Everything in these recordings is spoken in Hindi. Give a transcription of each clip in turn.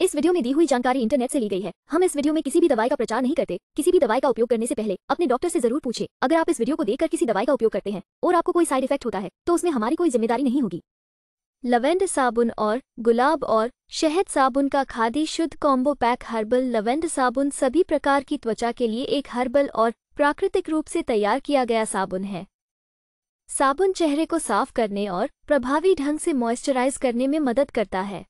इस वीडियो में दी हुई जानकारी इंटरनेट से ली गई है हम इस वीडियो में किसी भी दवाई का प्रचार नहीं करते किसी भी दवाई का उपयोग करने से पहले अपने डॉक्टर से जरूर पूछे अगर आप इस वीडियो को देखकर किसी दवाई का उपयोग करते हैं और आपको कोई साइड इफेक्ट होता है तो उसमें हमारी कोई जिम्मेदारी नहीं होगी लवेंड साबुन और गुलाब और शहद साबुन का खादी शुद्ध कॉम्बो पैक हर्बल लवेंड साबुन सभी प्रकार की त्वचा के लिए एक हर्बल और प्राकृतिक रूप से तैयार किया गया साबुन है साबुन चेहरे को साफ करने और प्रभावी ढंग से मॉइस्चराइज करने में मदद करता है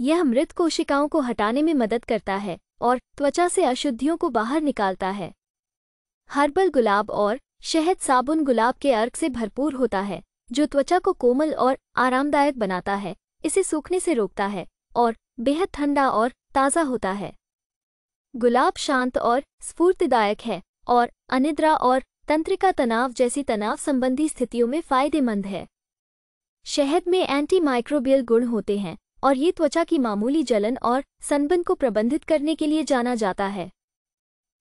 यह मृत कोशिकाओं को हटाने में मदद करता है और त्वचा से अशुद्धियों को बाहर निकालता है हर्बल गुलाब और शहद साबुन गुलाब के अर्क से भरपूर होता है जो त्वचा को कोमल और आरामदायक बनाता है इसे सूखने से रोकता है और बेहद ठंडा और ताज़ा होता है गुलाब शांत और स्फूर्तिदायक है और अनिद्रा और तंत्रिका तनाव जैसी तनाव संबंधी स्थितियों में फायदेमंद है शहद में एंटी माइक्रोबियल गुण होते हैं और ये त्वचा की मामूली जलन और सनबन को प्रबंधित करने के लिए जाना जाता है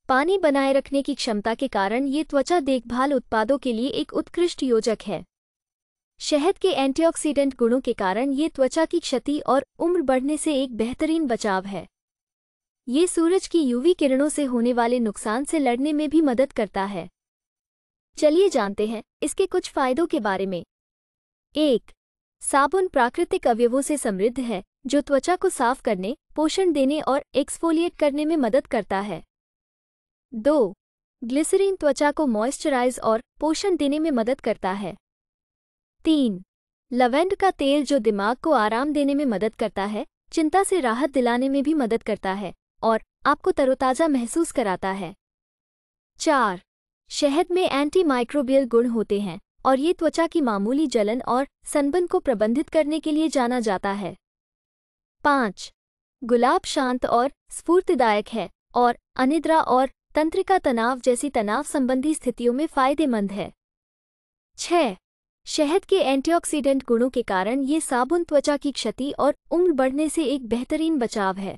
पानी बनाए रखने की क्षमता के कारण ये त्वचा देखभाल उत्पादों के लिए एक उत्कृष्ट योजक है शहद के एंटीऑक्सीडेंट गुणों के कारण ये त्वचा की क्षति और उम्र बढ़ने से एक बेहतरीन बचाव है ये सूरज की यूवी किरणों से होने वाले नुकसान से लड़ने में भी मदद करता है चलिए जानते हैं इसके कुछ फायदों के बारे में एक साबुन प्राकृतिक अवयवों से समृद्ध है जो त्वचा को साफ करने पोषण देने और एक्सफोलिएट करने में मदद करता है दो ग्लिसरीन त्वचा को मॉइस्चराइज और पोषण देने में मदद करता है तीन लवेंड का तेल जो दिमाग को आराम देने में मदद करता है चिंता से राहत दिलाने में भी मदद करता है और आपको तरोताज़ा महसूस कराता है चार शहद में एंटी माइक्रोबियल गुण होते हैं और ये त्वचा की मामूली जलन और सनबन को प्रबंधित करने के लिए जाना जाता है पाँच गुलाब शांत और स्फूर्तिदायक है और अनिद्रा और तंत्रिका तनाव जैसी तनाव संबंधी स्थितियों में फायदेमंद है छह शहद के एंटीऑक्सीडेंट गुणों के कारण ये साबुन त्वचा की क्षति और उम्र बढ़ने से एक बेहतरीन बचाव है